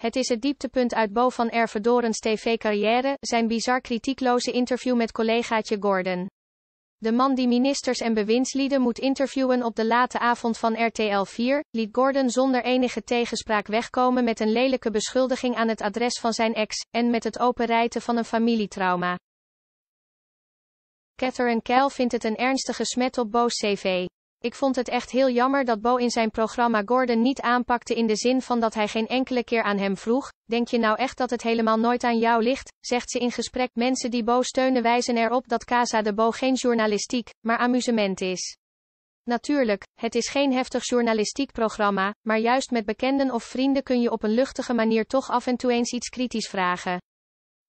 Het is het dieptepunt uit Bo van Ervedorens tv-carrière, zijn bizar kritiekloze interview met collegaatje Gordon. De man die ministers en bewindslieden moet interviewen op de late avond van RTL 4, liet Gordon zonder enige tegenspraak wegkomen met een lelijke beschuldiging aan het adres van zijn ex, en met het openrijten van een familietrauma. Catherine Keil vindt het een ernstige smet op Bo's cv. Ik vond het echt heel jammer dat Bo in zijn programma Gordon niet aanpakte in de zin van dat hij geen enkele keer aan hem vroeg. Denk je nou echt dat het helemaal nooit aan jou ligt? Zegt ze in gesprek. Mensen die Bo steunen wijzen erop dat Casa de Bo geen journalistiek, maar amusement is. Natuurlijk, het is geen heftig journalistiek programma, maar juist met bekenden of vrienden kun je op een luchtige manier toch af en toe eens iets kritisch vragen.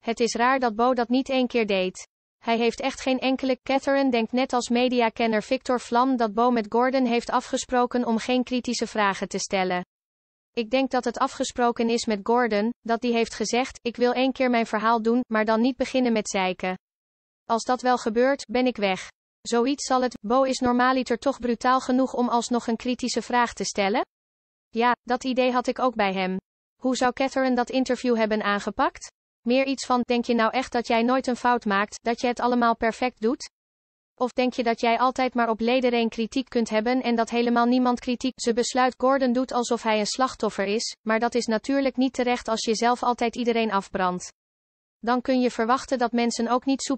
Het is raar dat Bo dat niet één keer deed. Hij heeft echt geen enkele. Catherine denkt net als mediakenner Victor Vlam dat Bo met Gordon heeft afgesproken om geen kritische vragen te stellen. Ik denk dat het afgesproken is met Gordon, dat die heeft gezegd: Ik wil één keer mijn verhaal doen, maar dan niet beginnen met zeiken. Als dat wel gebeurt, ben ik weg. Zoiets zal het. Bo is normaliter toch brutaal genoeg om alsnog een kritische vraag te stellen? Ja, dat idee had ik ook bij hem. Hoe zou Catherine dat interview hebben aangepakt? Meer iets van, denk je nou echt dat jij nooit een fout maakt, dat je het allemaal perfect doet? Of denk je dat jij altijd maar op ledereen kritiek kunt hebben en dat helemaal niemand kritiek? Ze besluit Gordon doet alsof hij een slachtoffer is, maar dat is natuurlijk niet terecht als je zelf altijd iedereen afbrandt. Dan kun je verwachten dat mensen ook niet soep